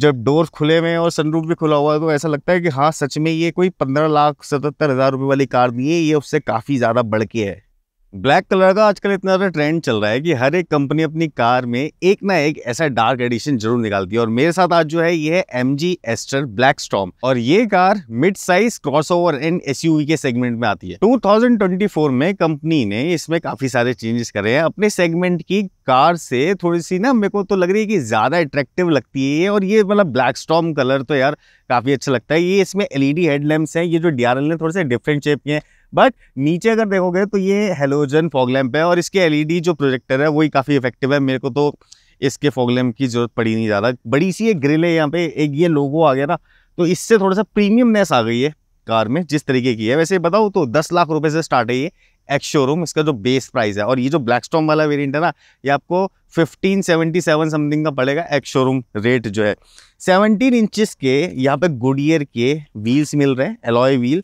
जब डोर खुले हुए हैं और सनरूफ भी खुला हुआ है तो ऐसा लगता है कि हाँ सच में ये कोई पंद्रह लाख सतहत्तर हज़ार रुपये वाली कार नहीं है ये उससे काफ़ी ज़्यादा बढ़ के है ब्लैक कलर का आजकल इतना ज़्यादा ट्रेंड चल रहा है कि हर एक कंपनी अपनी कार में एक ना एक ऐसा डार्क एडिशन जरूर निकालती है और मेरे साथ आज जो है ये है M G Astor black storm और ये car mid size crossover and SUV के सेगमेंट में आती है 2024 में कंपनी ने इसमें काफी सारे चेंजेस करे हैं अपने सेगमेंट की कार से थोड़ी सी ना मेरे को तो लग रही है कि ज़्यादा अट्रैक्टिव लगती है ये और ये मतलब ब्लैक स्टॉम कलर तो यार काफ़ी अच्छा लगता है ये इसमें एलईडी हेडलैम्प्स हैं ये जो डी आर एल ने थोड़े से डिफरेंट शेप के हैं बट नीचे अगर देखोगे तो ये हेलोजन फॉगलैम्प है और इसके एलईडी जो प्रोजेक्टर है वही काफ़ी इफेक्टिव है मेरे को तो इसके फॉगलैम्प की जरूरत पड़ी नहीं ज़्यादा बड़ी सी एक ग्रिल है यहाँ पे एक ये लोगो आ गया ना तो इससे थोड़ा सा प्रीमियमनेस आ गई है कार में जिस तरीके की है वैसे बताओ तो दस लाख रुपए से स्टार्ट है ये एक्स शोरूम इसका जो बेस प्राइस है और ये जो ब्लैक स्टॉम वाला वेरियंट है ना ये आपको सेवन समथिंग का पड़ेगा एक्स शोरूम रेट जो है सेवनटीन इंचिस के यहाँ पे गुडियर के व्हील्स मिल रहे हैं एलॉय व्हील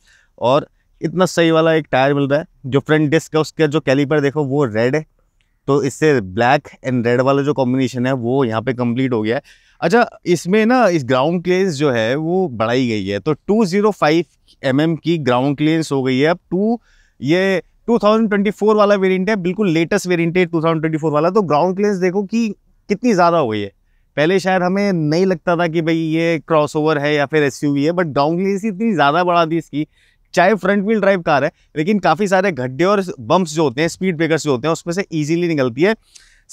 और इतना सही वाला एक टायर मिल रहा है जो फ्रंट डिस्क है उसका जो कैलीपर देखो वो रेड है तो इससे ब्लैक एंड रेड वाला जो कॉम्बिनेशन है वो यहाँ पे कंप्लीट हो गया है अच्छा इसमें ना इस ग्राउंड क्लियरेंस जो है वो बढ़ाई गई है तो 205 जीरो mm की ग्राउंड क्लियरेंस हो गई है अब टू ये 2024 वाला वेरिएंट है बिल्कुल लेटेस्ट वेरियंट है टू वाला तो ग्राउंड क्लियरेंस देखो कि कितनी ज़्यादा हो गई है पहले शायद हमें नहीं लगता था कि भाई ये क्रॉसओवर है या फिर एसयूवी है बट ग्राउंड क्लियरेंस इतनी ज़्यादा बढ़ा दी इसकी चाहे फ्रंट व्हील ड्राइव कार है लेकिन काफ़ी सारे गड्ढे और बम्प्स जो होते हैं स्पीड ब्रेकर जो होते हैं उसमें से ईजिली निकलती है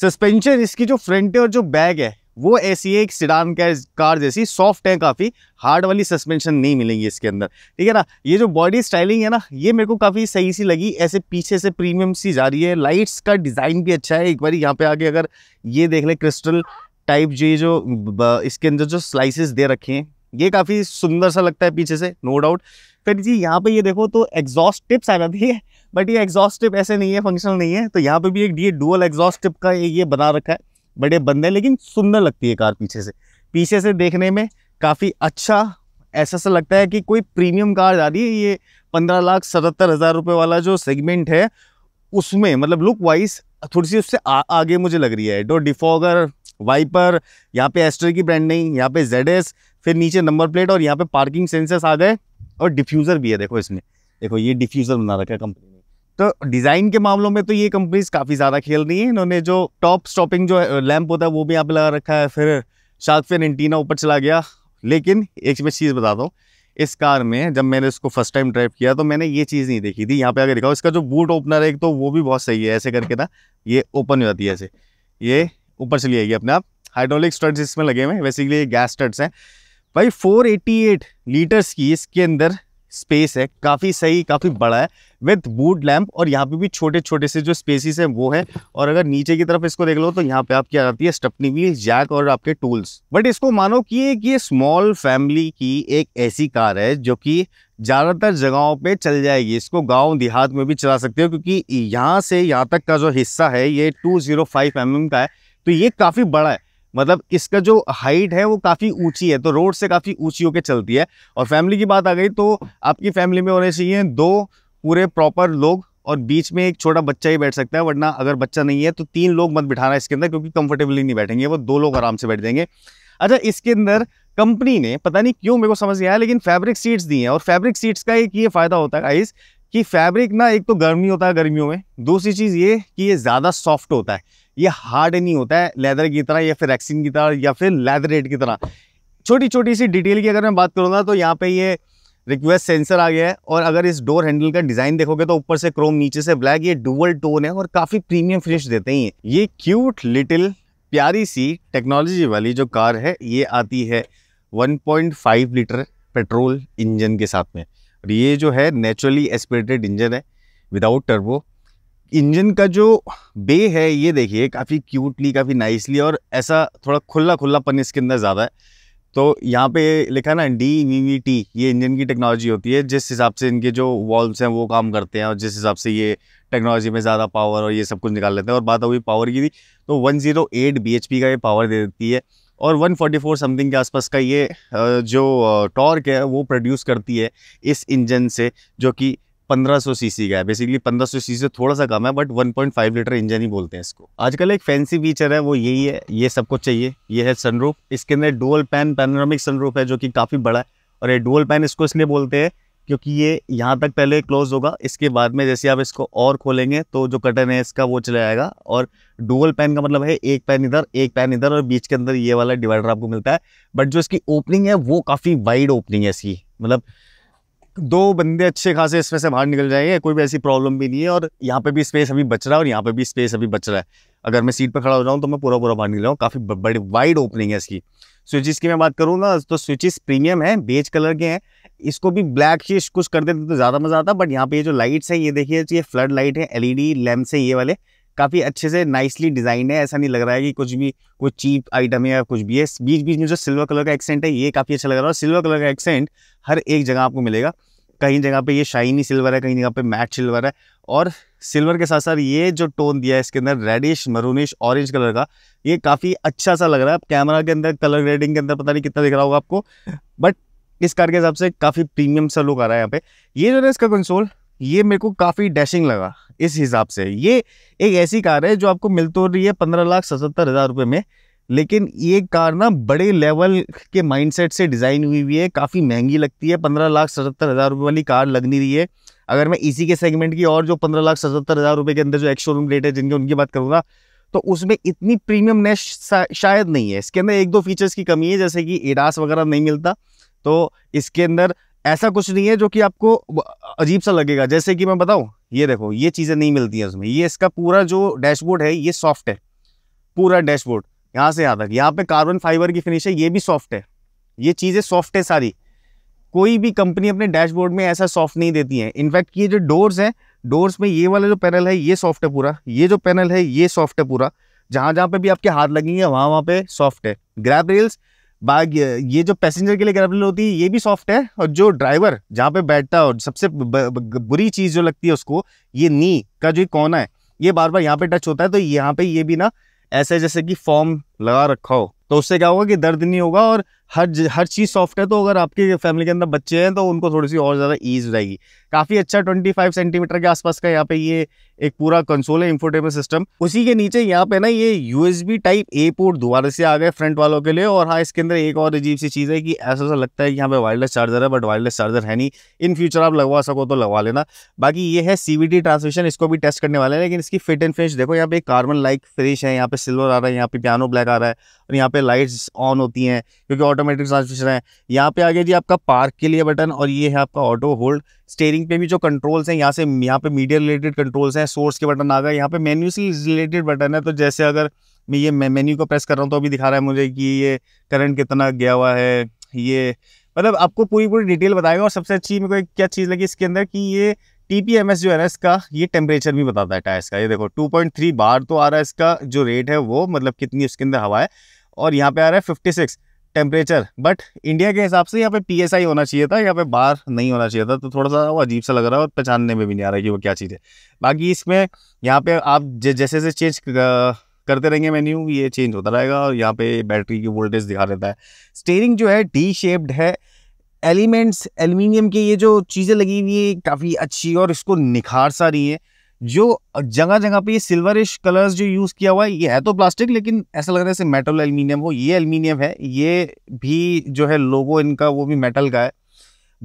सस्पेंशन इसकी जो फ्रंट है और जो बैग है वो ऐसी है एक सिडान का कार जैसी सॉफ्ट है काफ़ी हार्ड वाली सस्पेंशन नहीं मिलेंगी इसके अंदर ठीक है ना ये जो बॉडी स्टाइलिंग है ना ये मेरे को काफ़ी सही सी लगी ऐसे पीछे से प्रीमियम सी जा रही है लाइट्स का डिज़ाइन भी अच्छा है एक बार यहाँ पे आके अगर ये देख ले क्रिस्टल टाइप जो ये जो इसके अंदर जो स्लाइसिस दे रखे हैं ये काफ़ी सुंदर सा लगता है पीछे से नो डाउट फिर जी यहाँ पे ये देखो तो एग्जॉस्ट टिप्स आया भी है बट ये एग्जॉस्ट टिप ऐसे नहीं है फंक्शनल नहीं है तो यहाँ पे भी एक ये डुअल एग्जॉस्ट टिप का ये बना रखा है बड़े बंदे लेकिन सुंदर लगती है कार पीछे से पीछे से देखने में काफ़ी अच्छा ऐसा सा लगता है कि कोई प्रीमियम कार जा रही है ये पंद्रह लाख सतहत्तर हज़ार रुपये वाला जो सेगमेंट है उसमें मतलब लुक वाइज थोड़ी सी उससे आ, आगे मुझे लग रही है डो डिफॉगर वाइपर यहाँ पे एस्टर की ब्रांड नहीं यहाँ पे जेड फिर नीचे नंबर प्लेट और यहाँ पे पार्किंग सेंसर्स आ गए और डिफ्यूज़र भी है देखो इसमें देखो ये डिफ्यूज़र बना रखा है कंपनी ने तो डिज़ाइन के मामलों में तो ये कंपनीज काफ़ी ज़्यादा खेल रही हैं इन्होंने जो टॉप स्टॉपिंग जो लैंप होता है वो भी यहाँ पे लगा रखा है फिर शार्क फिर एंटीना ऊपर चला गया लेकिन एक मैं चीज़ बता दूँ इस कार में जब मैंने इसको फर्स्ट टाइम ड्राइव किया तो मैंने ये चीज़ नहीं देखी थी यहाँ पे आगे दिखाओ इसका जो बूट ओपनर है एक तो वो भी बहुत सही है ऐसे करके ना ये ओपन हो जाती है ऐसे ये ऊपर चली जाएगी अपने आप हाइड्रोलिक स्टड्स इसमें लगे हुए हैं बेसिकली ये गैस स्टड्स हैं भाई 488 लीटर्स की इसके अंदर स्पेस है काफ़ी सही काफ़ी बड़ा है विथ बूट लैम्प और यहाँ पे भी छोटे छोटे से जो स्पेसिस हैं वो है और अगर नीचे की तरफ इसको देख लो तो यहाँ पे आपकी आ जाती है स्टपनी भी जैक और आपके टूल्स बट इसको मानो कि एक ये स्मॉल फैमिली की एक ऐसी कार है जो कि ज़्यादातर जगहों पे चल जाएगी इसको गांव देहात में भी चला सकते हो क्योंकि यहाँ से यहाँ तक का जो हिस्सा है ये टू जीरो mm का है तो ये काफ़ी बड़ा है मतलब इसका जो हाइट है वो काफ़ी ऊंची है तो रोड से काफ़ी ऊंची होकर चलती है और फैमिली की बात आ गई तो आपकी फैमिली में होने चाहिए दो पूरे प्रॉपर लोग और बीच में एक छोटा बच्चा ही बैठ सकता है वरना अगर बच्चा नहीं है तो तीन लोग मत बिठाना इसके अंदर क्योंकि कंफर्टेबली नहीं बैठेंगे वो दो लोग आराम से बैठ जाएंगे अच्छा इसके अंदर कंपनी ने पता नहीं क्यों मेरे को समझ नहीं आया लेकिन फैब्रिक सीट्स दी हैं और फैब्रिक सीट्स का एक ये फ़ायदा होता है गाइस कि फैब्रिक ना एक तो गर्म नहीं होता है गर्मियों में दूसरी चीज़ ये कि ये ज़्यादा सॉफ्ट होता है ये हार्ड नहीं होता है लेदर की तरह या फिर एक्सिन की तरह या फिर लेदरेट की तरह छोटी छोटी सी डिटेल की अगर मैं बात करूँगा तो यहाँ पे ये रिक्वेस्ट सेंसर आ गया है और अगर इस डोर हैंडल का डिज़ाइन देखोगे तो ऊपर से क्रोम नीचे से ब्लैक ये डुबल टोन है और काफ़ी प्रीमियम फिनिश देते हैं ये क्यूट लिटिल प्यारी सी टेक्नोलॉजी वाली जो कार है ये आती है वन लीटर पेट्रोल इंजन के साथ में और ये जो है नेचुरली एस्पिरेटेड इंजन है विदाउट टर्बो इंजन का जो बे है ये देखिए काफ़ी क्यूटली काफ़ी नाइसली और ऐसा थोड़ा खुला खुला पन इसके अंदर ज़्यादा है तो यहाँ पे लिखा ना डी वी वी टी ये इंजन की टेक्नोलॉजी होती है जिस हिसाब से इनके जो वॉल्व्स हैं वो काम करते हैं और जिस हिसाब से ये टेक्नोलॉजी में ज़्यादा पावर और ये सब कुछ निकाल लेते हैं और बात हुई पावर की भी तो 108 बीएचपी का ये पावर दे देती है और 144 समथिंग के आसपास का ये जो टॉर्क है वो प्रोड्यूस करती है इस इंजन से जो कि 1500 सीसी का है बेसिकली 1500 सीसी से थोड़ा सा कम है बट 1.5 लीटर इंजन ही बोलते हैं इसको आजकल एक फैंसी फीचर है वो यही है ये सब कुछ चाहिए ये है सनरूफ इसके अंदर डोअल पैन पैनोरामिक सनरूफ है जो कि काफ़ी बड़ा है और ये डोअल पैन इसको इसलिए बोलते हैं क्योंकि ये यहाँ तक पहले क्लोज होगा इसके बाद में जैसे आप इसको और खोलेंगे तो जो कटन है इसका वो चला जाएगा और डुअल पैन का मतलब है एक पैन इधर एक पैन इधर और बीच के अंदर ये वाला डिवाइडर आपको मिलता है बट जो इसकी ओपनिंग है वो काफ़ी वाइड ओपनिंग है इसकी मतलब दो बंदे अच्छे खासे इसमें से बाहर निकल जाएंगे कोई भी ऐसी प्रॉब्लम भी नहीं है और यहाँ पर भी स्पेस अभी बच रहा है और यहाँ पर भी स्पेस अभी बच रहा है अगर मैं सीट पर खड़ा हो जाऊँ तो मैं पूरा पूरा बाहर निकल जाऊँ काफ़ी बड़ी वाइड ओपनिंग है इसकी स्विचेस की मैं बात करूँगा तो स्विचेस प्रीमियम है बेज कलर के हैं इसको भी ब्लैक चीज कुछ कर देते तो ज़्यादा मज़ा आता बट यहाँ पे ये जो लाइट्स है ये देखिए ये फ्लड लाइट है एलईडी लैम्प है ये वाले काफ़ी अच्छे से नाइसली डिज़ाइन है ऐसा नहीं लग रहा है कि कुछ भी कोई चीप आइटम है या कुछ भी है बीच बीच में जो सिल्वर कलर का एक्सेंट है ये काफ़ी अच्छा लग रहा है और सिल्वर कलर का एक्सेंट हर एक जगह आपको मिलेगा कहीं जगह पे ये शाइनी सिल्वर है कहीं जगह पे मैट सिल्वर है और सिल्वर के साथ साथ ये जो टोन दिया है इसके अंदर रेडिश मरूनिश ऑरेंज कलर का ये काफ़ी अच्छा सा लग रहा है कैमरा के अंदर कलर ग्रेडिंग के अंदर पता नहीं कितना दिख रहा होगा आपको बट इस कार के हिसाब से काफ़ी प्रीमियम सा लुक आ रहा है यहाँ पे ये जो है इसका कंसोल ये मेरे को काफ़ी डैशिंग लगा इस हिसाब से ये एक ऐसी कार है जो आपको मिल तो रही है पंद्रह लाख सतहत्तर हज़ार रुपये में लेकिन ये कार ना बड़े लेवल के माइंडसेट से डिज़ाइन हुई हुई है काफ़ी महंगी लगती है पंद्रह लाख सतहत्तर हज़ार रुपये वाली कार लग नहीं रही है अगर मैं इसी के सेगमेंट की और जो पंद्रह लाख सतहत्तर हज़ार रुपये के अंदर जो एक्स शोरूम रेट है जिनकी उनकी बात करूँगा तो उसमें इतनी नेश शायद नहीं है इसके अंदर एक दो फीचर्स की कमी है जैसे कि एडास वगैरह नहीं मिलता तो इसके अंदर ऐसा कुछ नहीं है जो कि आपको अजीब सा लगेगा जैसे कि मैं बताऊं ये देखो ये चीज़ें नहीं मिलती हैं उसमें ये इसका पूरा जो डैशबोर्ड है ये सॉफ्ट है पूरा डैशबोर्ड यहाँ से यहाँ तक यहाँ पे कार्बन फाइबर की फिनिश है ये भी सॉफ्ट है ये चीज़ें सॉफ्ट है सारी कोई भी कंपनी अपने डैशबोर्ड में ऐसा सॉफ्ट नहीं देती है इनफैक्ट ये जो डोर्स हैं डोर्स में ये वाला जो पैनल है ये सॉफ्ट है पूरा ये जो पैनल है ये सॉफ्ट है पूरा जहाँ जहाँ पे भी आपके हाथ लगेंगे वहाँ वहाँ पे सॉफ्ट है ग्रैप रेल्स बाग ये जो पैसेंजर के लिए ग्रेवल होती है ये भी सॉफ्ट है और जो ड्राइवर जहाँ पे बैठता है और सबसे बुरी चीज़ जो लगती है उसको ये नी का जो कोना है ये बार बार यहाँ पे टच होता है तो यहाँ पे ये भी ना ऐसे जैसे कि फॉर्म लगा रखा हो तो उससे क्या होगा कि दर्द नहीं होगा और हर हर चीज़ सॉफ्ट है तो अगर आपके फैमिली के अंदर बच्चे हैं तो उनको थोड़ी सी और ज़्यादा ईज रहेगी काफ़ी अच्छा 25 सेंटीमीटर के आसपास का यहाँ पे ये एक पूरा कंसोल है इंफोटेबल सिस्टम उसी के नीचे यहाँ पे ना ये यू टाइप ए पोर्ट दोबारा से आ गए फ्रंट वालों के लिए और हाँ इसके अंदर एक और अजीब सी चीज़ है कि ऐसा ऐसा लगता है कि यहाँ पे वायरलेस चार्जर है बट वायरलेस चार्जर है नहीं इन फ्यूचर आप लगवा सको तो लगवा लेना बाकी ये है सी ट्रांसमिशन इसको भी टेस्ट करने वाले हैं लेकिन इसकी फिट एंड फिनिश देखो यहाँ पे कार्बन लाइक फ्रिश है यहाँ पे सिल्वर आ रहा है यहाँ पे पियानो ब्लैक आ रहा है और यहाँ पे लाइट्स ऑन होती हैं क्योंकि ऑटो ऑटोमेटिक ट्रांसमिशन है यहाँ पे आ गया जी आपका पार्क के लिए बटन और ये है आपका ऑटो होल्ड स्टेयरिंग पे भी जो कंट्रोल्स हैं यहाँ से यहाँ पे मीडिया रिलेटेड कंट्रोल्स हैं सोर्स के बटन आ गए यहाँ पे मेन्यू से रिलेटेड बटन है तो जैसे अगर मैं ये मेन्यू को प्रेस कर रहा हूँ तो अभी दिखा रहा है मुझे कि ये करंट कितना गया हुआ है ये मतलब आपको पूरी पूरी डिटेल बताएगा और सबसे अच्छी मेरे को एक क्या चीज़ लगी इसके अंदर कि ये टी पी एम एस जो है ना इसका ये टेम्परेचर भी बताता है टायर्स का ये देखो 2.3 बार तो आ रहा है इसका जो रेट है वो मतलब कितनी उसके अंदर हवा है और यहाँ पे आ रहा है 56 टेम्परेचर बट इंडिया के हिसाब से यहाँ पे पी एस आई होना चाहिए था यहाँ पे बाहर नहीं होना चाहिए था तो थोड़ा सा वो अजीब सा लग रहा है और पहचानने में भी नहीं आ रहा है कि वो क्या चीज़ है बाकी इसमें यहाँ पे आप जैसे जैसे चेंज करते रहेंगे मेन्यू ये चेंज होता रहेगा और यहाँ पे बैटरी की वोल्टेज दिखा रहता है स्टेयरिंग जो है डी शेप्ड है एलिमेंट्स एलुमिनियम के ये जो चीज़ें लगी हुई है काफ़ी अच्छी और इसको निखार सा रही है जो जगह जगह पे ये सिल्वरिश कलर्स जो यूज़ किया हुआ है ये है तो प्लास्टिक लेकिन ऐसा लग रहा है जैसे मेटल एल्यूमिनियम हो ये एल्यूमिनियम है ये भी जो है लोगो इनका वो भी मेटल का है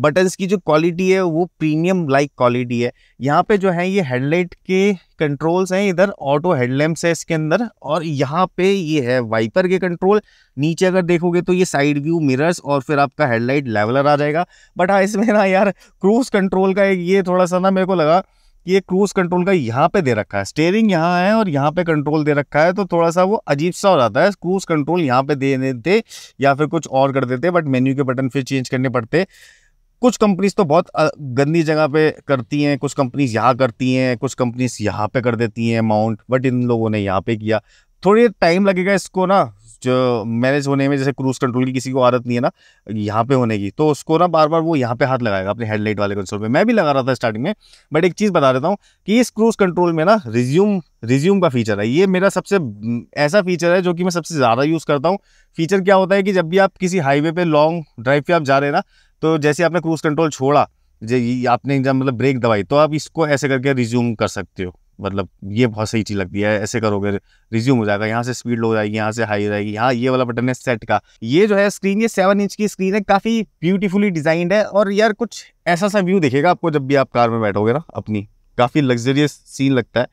बटन्स की जो क्वालिटी है वो प्रीमियम लाइक क्वालिटी है यहाँ पे जो है ये हेडलाइट के कंट्रोल्स हैं इधर ऑटो हेडलैम्प्स है इसके अंदर और यहाँ पे ये है वाइपर के कंट्रोल नीचे अगर देखोगे तो ये साइड व्यू मिरर्स और फिर आपका हेडलाइट लेवलर आ जाएगा बट हाँ इसमें ना यार क्रूज कंट्रोल का एक ये थोड़ा सा ना मेरे को लगा ये क्रूज कंट्रोल का यहाँ पे दे रखा है स्टेयरिंग यहाँ है और यहाँ पे कंट्रोल दे रखा है तो थोड़ा सा वो अजीब सा हो जाता है क्रूज कंट्रोल यहाँ पे दे देते या फिर कुछ और कर देते बट मेन्यू के बटन फिर चेंज करने पड़ते कुछ कंपनीज तो बहुत गंदी जगह पे करती हैं कुछ कंपनीज यहाँ करती हैं कुछ कंपनीज यहाँ पे कर देती हैं अमाउंट बट इन लोगों ने यहाँ पे किया थोड़ी टाइम लगेगा इसको ना जो मैनेज होने में जैसे क्रूज कंट्रोल की किसी को आदत नहीं है ना यहाँ पे होने की तो उसको ना बार बार वो यहाँ पे हाथ लगाएगा अपने हेडलाइट वाले कंसोल पे मैं भी लगा रहा था स्टार्टिंग में बट एक चीज़ बता देता हूँ कि इस क्रूज कंट्रोल में ना रिज्यूम रिज्यूम का फीचर है ये मेरा सबसे ऐसा फीचर है जो कि मैं सबसे ज़्यादा यूज़ करता हूँ फीचर क्या होता है कि जब भी आप किसी हाईवे पर लॉन्ग ड्राइव पर आप जा रहे हैं ना तो जैसे आपने क्रूज कंट्रोल छोड़ा आपने मतलब ब्रेक दबाई तो आप इसको ऐसे करके रिज्यूम कर सकते हो मतलब ये बहुत सही चीज़ लगती है ऐसे करोगे रिज्यूम हो जाएगा यहाँ से स्पीड लो जाएगी यहाँ से हाई हो जाएगी यहाँ ये वाला बटन है सेट का ये जो है स्क्रीन ये सेवन इंच की स्क्रीन है काफ़ी ब्यूटीफुली डिजाइंड है और यार कुछ ऐसा सा व्यू देखेगा आपको जब भी आप कार में बैठोगे ना अपनी काफ़ी लग्जरियस सीन लगता है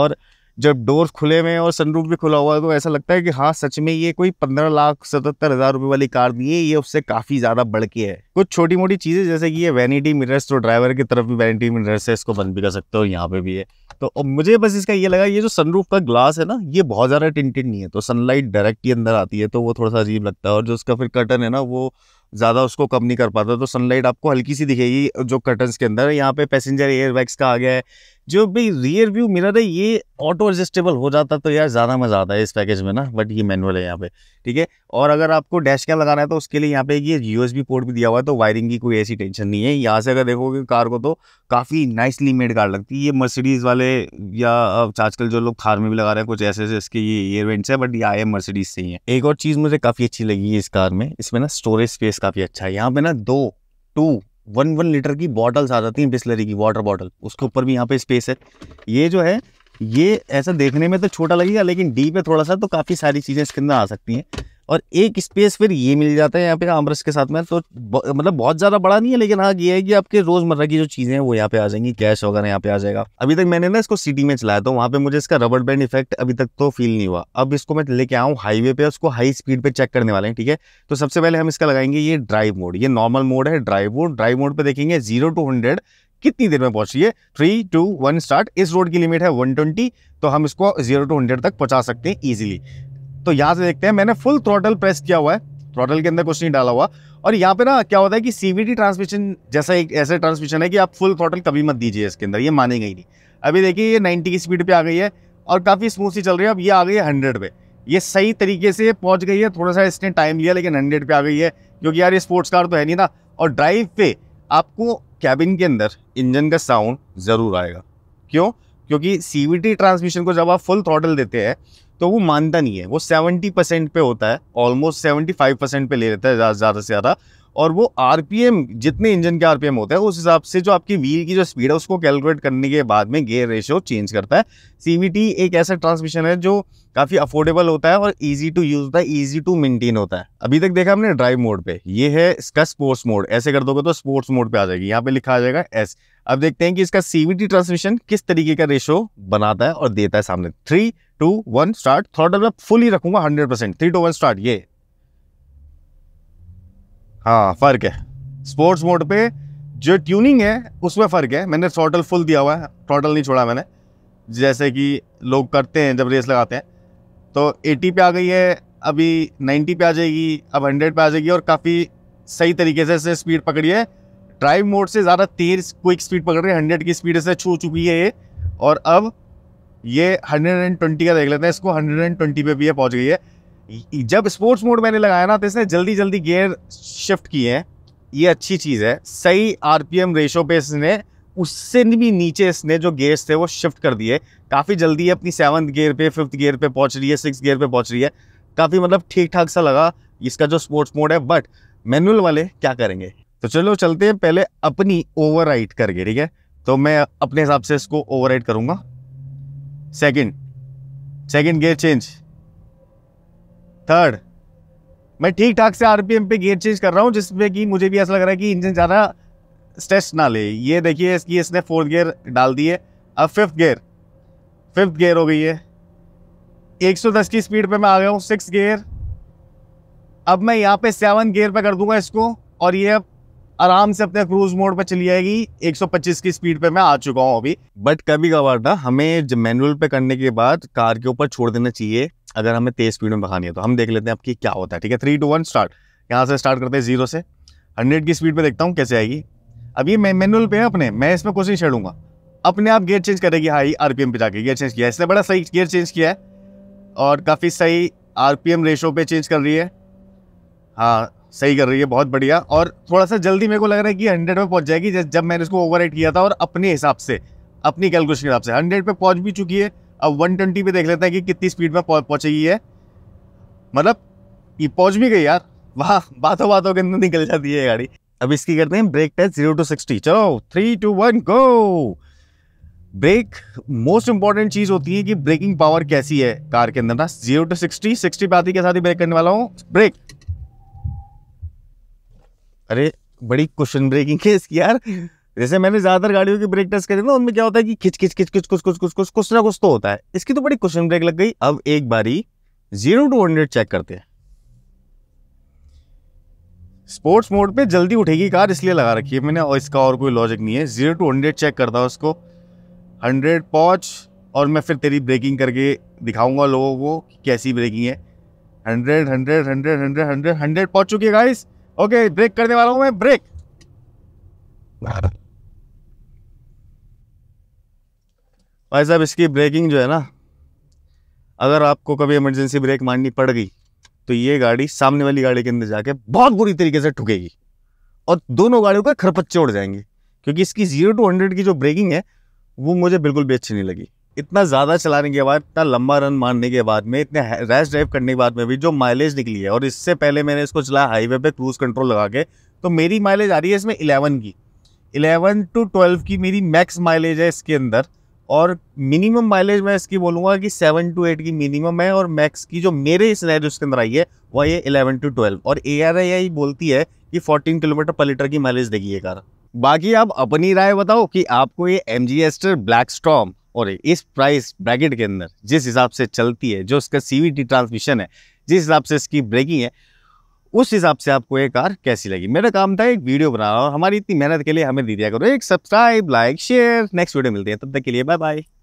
और जब डोर खुले हुए हैं और सनरूफ भी खुला हुआ है तो ऐसा लगता है कि हाँ सच में ये कोई पंद्रह लाख सतहत्तर हज़ार रुपये वाली कार दी है ये उससे काफ़ी ज़्यादा बढ़ के है कुछ छोटी मोटी चीज़ें जैसे कि ये वैनिटी मिरर्स तो ड्राइवर की तरफ भी वैनिटी मिरर्स है इसको बंद भी कर सकते हो यहाँ पे भी है तो मुझे बस इसका ये लगा ये जो सनरूफ का ग्लास है ना ये बहुत ज़्यादा टिंटेड नहीं है तो सनलाइट डायरेक्ट ही अंदर आती है तो वो थोड़ा सा अजीब लगता है और जो उसका फिर कर्टन है ना वो ज़्यादा उसको कम नहीं कर पाता तो सनलाइट आपको हल्की सी दिखेगी जो कर्टन्स के अंदर यहाँ पे पैसेंजर एयर बैग्स का आ गया है जो भी रियर व्यू मिरर है ये ऑटो एडजस्टेबल हो जाता तो यार ज़्यादा मज़ा आता है इस पैकेज में ना बट ये मैनुअल है यहाँ पे ठीक है और अगर आपको डैश कैम लगाना है तो उसके लिए यहाँ पे ये यूएसबी पोर्ट भी दिया हुआ है तो वायरिंग की कोई ऐसी टेंशन नहीं है यहाँ से अगर देखोगे कार को तो काफ़ी नाइसली मेड कार लगती है ये मर्सिडीज़ वाले या आजकल जो लोग थार में भी लगा रहे हैं कुछ ऐसे ऐसे इसके ये ईयरवेंट्स है बट ये आए मर्सिडीज़ से ही है एक और चीज़ मुझे काफ़ी अच्छी लगी है इस कार में इसमें ना स्टोरेज स्पेस काफ़ी अच्छा है यहाँ पे ना दो टू वन वन लीटर की बॉटल्स आ जाती हैं बिस्लरी की वाटर बॉटल उसके ऊपर भी यहाँ पे स्पेस है ये जो है ये ऐसा देखने में तो छोटा लगेगा लेकिन डी पे थोड़ा सा तो काफ़ी सारी चीज़ें इसके अंदर आ सकती हैं और एक स्पेस फिर ये मिल जाता है यहाँ पे आमरस के साथ में तो मतलब बहुत ज़्यादा बड़ा नहीं है लेकिन हाँ ये है कि आपके रोज़मर्रा की जो चीज़ें हैं वो यहाँ पे आ जाएंगी कैश वगैरह यहाँ पे आ जाएगा अभी तक मैंने ना इसको सिटी में चलाया तो वहाँ पे मुझे इसका रबड़ बैंड इफेक्ट अभी तक तो फील नहीं हुआ अब इसको मैं लेके आऊँ हाईवे पे उसको हाई स्पीड पर चेक करने वाले हैं ठीक है तो सबसे पहले हम इसका लगाएंगे ये ड्राइव मोड ये नॉर्मल मोड है ड्राइव मोड ड्राइव मोड पर देखेंगे जीरो टू हंड्रेड कितनी देर में पहुंच रही है थ्री टू वन स्टार्ट इस रोड की लिमिट है वन ट्वेंटी तो हम इसको जीरो टू हंड्रेड तक पहुंचा सकते हैं ईजिली तो यहाँ से देखते हैं मैंने फुल थ्रोटल प्रेस किया हुआ है थ्रोटल के अंदर कुछ नहीं डाला हुआ और यहाँ पे ना क्या होता है कि सीवीटी ट्रांसमिशन जैसा एक ऐसे ट्रांसमिशन है कि आप फुल थ्रोटल कभी मत दीजिए इसके अंदर ये माने गई नहीं अभी देखिए ये 90 की स्पीड पे आ गई है और काफ़ी स्मूथली चल रही है अब ये आ गई है हंड्रेड पे ये सही तरीके से पहुँच गई है थोड़ा सा इसने टाइम लिया लेकिन हंड्रेड पे आ गई है क्योंकि यार ये स्पोर्ट्स कार तो है नहीं ना और ड्राइव पे आपको कैबिन के अंदर इंजन का साउंड ज़रूर आएगा क्यों क्योंकि सी ट्रांसमिशन को जब आप फुल थ्रॉटल देते हैं तो वो मानता नहीं है वो 70 परसेंट पे होता है ऑलमोस्ट 75 परसेंट पे ले लेता है ज़्यादा से ज़्यादा और वो आरपीएम जितने इंजन के आर होते हैं उस हिसाब से जो आपकी व्हील की जो स्पीड है उसको कैलकुलेट करने के बाद में गेयर रेशियो चेंज करता है सी एक ऐसा ट्रांसमिशन है जो काफ़ी अफोर्डेबल होता है और इजी टू यूज़ होता है ईजी टू मेंटेन होता है अभी तक देखा हमने ड्राइव मोड पे ये है इसका स्पोर्ट्स मोड ऐसे कर दोगे तो स्पोर्ट्स मोड पे आ जाएगी यहाँ पे लिखा आ जाएगा एस अब देखते हैं कि इसका सी ट्रांसमिशन किस तरीके का रेशो बनाता है और देता है सामने थ्री टू वन स्टार्ट थोड़ा मैं फुल ही रखूंगा hundred percent three two one start ये हाँ फ़र्क है स्पोर्ट्स मोड पे जो ट्यूनिंग है उसमें फ़र्क है मैंने टोटल फुल दिया हुआ है टोटल नहीं छोड़ा मैंने जैसे कि लोग करते हैं जब रेस लगाते हैं तो 80 पे आ गई है अभी 90 पे आ जाएगी अब 100 पे आ जाएगी और काफ़ी सही तरीके से इसे स्पीड पकड़ी है ड्राइव मोड से ज़्यादा तेज क्विक स्पीड पकड़ रही है हंड्रेड की स्पीड से छू चुकी है ये और अब ये हंड्रेड का देख लेते हैं इसको ट्वेंटी पे भी ये पहुँच गई है जब स्पोर्ट्स मोड मैंने लगाया ना तो इसने जल्दी जल्दी गियर शिफ्ट किए हैं ये अच्छी चीज़ है सही आरपीएम रेशो पे इसने उससे भी नीचे इसने जो गेयर्स थे वो शिफ्ट कर दिए काफ़ी जल्दी अपनी सेवन्थ गेयर पे फिफ्थ गेयर पे पहुंच रही है सिक्स गेयर पे पहुंच रही है काफ़ी मतलब ठीक ठाक सा लगा इसका जो स्पोर्ट्स मोड है बट मैनुअल वाले क्या करेंगे तो चलो चलते हैं पहले अपनी ओवर करके ठीक है तो मैं अपने हिसाब से इसको ओवर राइड करूँगा second second gear change third मैं ठीक ठाक से आरपीएम पे गियर चेंज कर रहा हूँ जिसमें कि मुझे भी ऐसा लग रहा है कि इंजन ज़्यादा स्ट्रेस ना ले ये देखिए इसकी इसने फोर्थ गियर डाल दी है अब फिफ्थ गियर फिफ्थ गियर हो गई है 110 की स्पीड पे मैं आ गया हूँ सिक्स गियर अब मैं यहाँ पे सेवन गियर पे कर दूंगा इसको और ये अब आराम से अपने क्रूज मोड पर चली जाएगी 125 की स्पीड पे मैं आ चुका हूँ अभी बट कभी कभार ना हमें मैनुअल पे करने के बाद कार के ऊपर छोड़ देना चाहिए अगर हमें तेज स्पीड में भगानी है तो हम देख लेते हैं आपकी क्या होता है ठीक है थ्री टू वन स्टार्ट यहाँ से स्टार्ट करते हैं जीरो से हंड्रेड की स्पीड पर देखता हूँ कैसे आएगी अब ये मैनुअल पे है अपने मैं इसमें कुछ नहीं छेड़ूंगा अपने आप गेयर चेंज करेगी हाई आरपीएम पे जाके गियर चेंज किया इसने बड़ा सही गियर चेंज किया है और काफ़ी सही आरपीएम रेशो पे चेंज कर रही है हाँ सही कर रही है बहुत बढ़िया और थोड़ा सा जल्दी मेरे को लग रहा है कि हंड्रेड में पहुँच जाएगी जब मैंने इसको ओवर किया था और अपने हिसाब से अपनी कैलकुलेशन के हिसाब से हंड्रेड पर पहुँच भी चुकी है अब 120 पे देख लेते हैं कि कितनी स्पीड में पहुंचेगी है मतलब ये पहुंच भी गई यार वाह बातों बातों के अंदर निकल जाती है गाड़ी अब इसकी करते हैं brake test zero to sixty चलो three two one go brake most important चीज़ होती है कि ब्रेकिंग पावर कैसी है कार के अंदर ना जीरो टू सिक्सटी सिक्सटी पाती के साथ ही ब्रेक करने वाला हूं ब्रेक अरे बड़ी क्वेश्चन ब्रेकिंग है इसकी यार जैसे मैंने ज़्यादातर गाड़ियों की ब्रेक टेस्ट करी ना उनमें क्या होता है कि खिच खिच खिच खिच कुछ कुछ कुछ कुछ कुछ ना कुछ तो होता है इसकी तो बड़ी क्वेश्चन ब्रेक लग गई अब एक बारी जीरो टू हंड्रेड चेक करते हैं स्पोर्ट्स मोड पे जल्दी उठेगी कार इसलिए लगा रखी है मैंने और इसका और कोई लॉजिक नहीं है जीरो टू हंड्रेड चेक करता हूँ उसको हंड्रेड पॉच और मैं फिर तेरी ब्रेकिंग करके दिखाऊंगा लोगों को कैसी ब्रेकिंग है hundred hundred hundred hundred hundred hundred पहुंच चुकी है गाइस ओके ब्रेक करने वाला हूँ मैं ब्रेक भाई साहब इसकी ब्रेकिंग जो है ना अगर आपको कभी इमरजेंसी ब्रेक मारनी पड़ गई तो ये गाड़ी सामने वाली गाड़ी के अंदर जाके बहुत बुरी तरीके से ठुकेगी और दोनों गाड़ियों का खरपच्चे उड़ जाएंगे क्योंकि इसकी जीरो टू हंड्रेड की जो ब्रेकिंग है वो मुझे बिल्कुल भी अच्छी नहीं लगी इतना ज़्यादा चलाने के बाद इतना लंबा रन मारने के बाद में इतने रैश ड्राइव करने के बाद में भी जो माइलेज निकली है और इससे पहले मैंने इसको चलाया हाईवे पे क्रूज़ कंट्रोल लगा के तो मेरी माइलेज आ रही है इसमें 11 की 11 टू 12 की मेरी मैक्स माइलेज है इसके अंदर और मिनिमम माइलेज मैं इसकी बोलूंगा कि सेवन टू एट की मिनिमम है और मैक्स की जो मेरे सिनेरियोस उसके अंदर आई है वह ये इलेवन टू ट्वेल्व और ए आर आई बोलती है कि फोर्टीन किलोमीटर पर लीटर की माइलेज देगी ये कार बाकी आप अपनी राय बताओ कि आपको ये M G Astor black storm और इस प्राइस ब्रैकेट के अंदर जिस हिसाब से चलती है जो उसका सी ट्रांसमिशन है जिस हिसाब से इसकी ब्रेकिंग है उस हिसाब से आपको ये कार कैसी लगी मेरा काम था एक वीडियो बनाना और हमारी इतनी मेहनत के लिए हमें दे दिया करो एक subscribe like share next video मिलती है तब तक के लिए बाय बाय